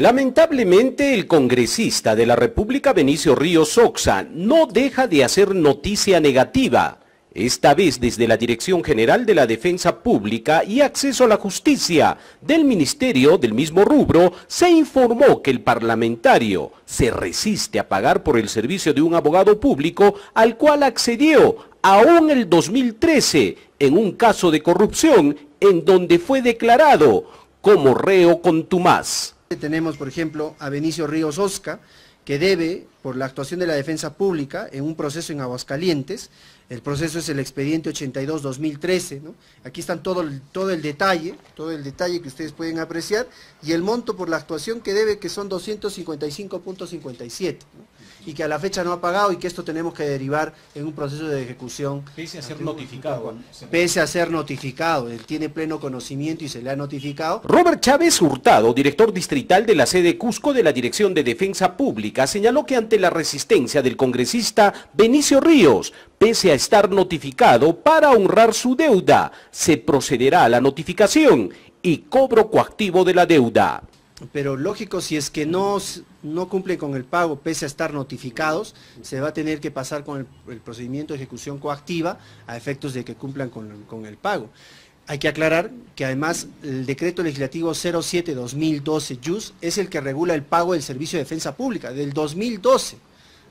Lamentablemente, el congresista de la República Benicio Ríos Soxa no deja de hacer noticia negativa, esta vez desde la Dirección General de la Defensa Pública y Acceso a la Justicia del Ministerio del mismo rubro, se informó que el parlamentario se resiste a pagar por el servicio de un abogado público al cual accedió aún el 2013 en un caso de corrupción en donde fue declarado como reo contumaz. Tenemos, por ejemplo, a Benicio Ríos Osca, que debe, por la actuación de la defensa pública, en un proceso en Aguascalientes, el proceso es el expediente 82-2013, Aquí están todo el, todo el detalle, todo el detalle que ustedes pueden apreciar, y el monto por la actuación que debe, que son 255.57 y que a la fecha no ha pagado y que esto tenemos que derivar en un proceso de ejecución. Pese a ser notificado. Pese a ser notificado, él tiene pleno conocimiento y se le ha notificado. Robert Chávez Hurtado, director distrital de la sede Cusco de la Dirección de Defensa Pública, señaló que ante la resistencia del congresista Benicio Ríos, pese a estar notificado para honrar su deuda, se procederá a la notificación y cobro coactivo de la deuda pero lógico, si es que no, no con el pago, pese a estar notificados, se va a tener que pasar con el, procedimiento de ejecución coactiva a efectos de que cumplan con, con el pago. Hay que aclarar que además el decreto legislativo 07-2012 JUS es el que regula el pago del servicio de defensa pública del 2012.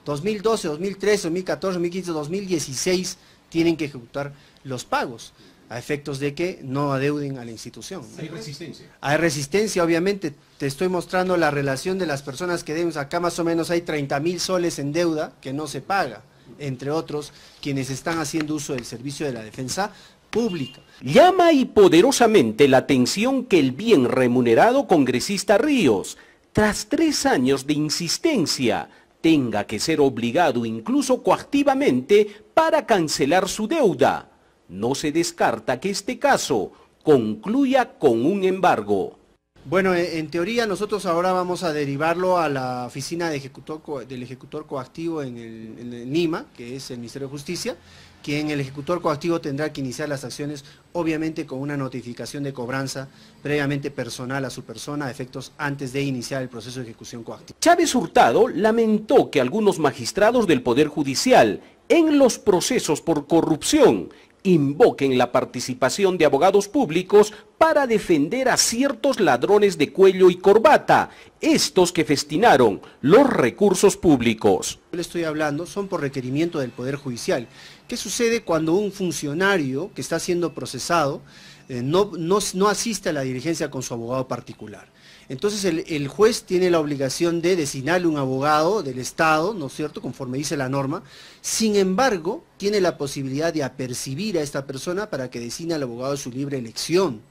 2012, 2013, 2014, 2015, 2016 tienen que ejecutar los pagos a efectos de que no adeuden a la institución. Hay resistencia. Hay resistencia, obviamente. Te estoy mostrando la relación de las personas que deben. Acá más o menos hay 30 mil soles en deuda que no se paga, entre otros quienes están haciendo uso del servicio de la defensa pública. Llama y poderosamente la atención que el bien remunerado congresista Ríos, tras tres años de insistencia, tenga que ser obligado incluso coactivamente para cancelar su deuda no se descarta que este caso concluya con un embargo. Bueno, eh, en teoría nosotros ahora vamos a derivarlo a la oficina del ejecutor coactivo en, el, en Lima, que es el Ministerio de Justicia, quien el ejecutor coactivo tendrá que iniciar las acciones, obviamente con una notificación de cobranza previamente personal a su persona, a efectos antes de iniciar el proceso de ejecución coactiva. Chávez Hurtado lamentó que algunos magistrados del Poder Judicial en los procesos por corrupción invoquen la participación de abogados públicos para defender a ciertos ladrones de cuello y corbata, estos que festinaron los recursos públicos. Le estoy hablando son por requerimiento del Poder Judicial ¿Qué sucede cuando un funcionario que está siendo procesado eh, no, no, asiste a la diligencia con su abogado particular? Entonces el, el, juez tiene la obligación de designarle un abogado del Estado, ¿no es cierto?, conforme dice la norma. Sin embargo, tiene la posibilidad de apercibir a esta persona para que designe al abogado de su libre elección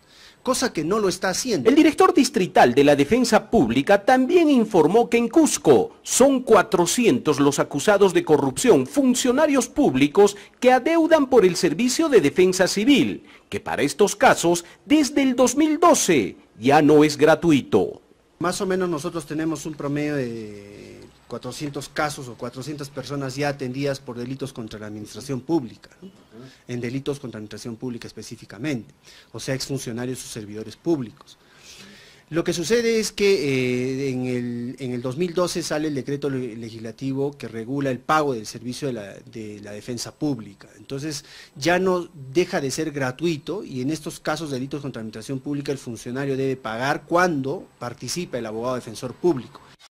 cosa que no lo está haciendo. El director distrital de la Defensa Pública también informó que en Cusco son 400 los acusados de corrupción, funcionarios públicos que adeudan por el Servicio de Defensa Civil, que para estos casos desde el 2012 ya no es gratuito. Más o menos nosotros tenemos un promedio de 400 casos o 400 personas ya atendidas por delitos contra la administración pública, en delitos contra la administración pública específicamente, o sea, exfuncionarios o servidores públicos. Lo que sucede es que eh, en, el, 2012 sale el decreto legislativo que regula el pago del servicio de la, de la, defensa pública. Entonces ya no deja de ser gratuito y en estos casos de delitos contra la administración pública el funcionario debe pagar cuando participa el abogado defensor público.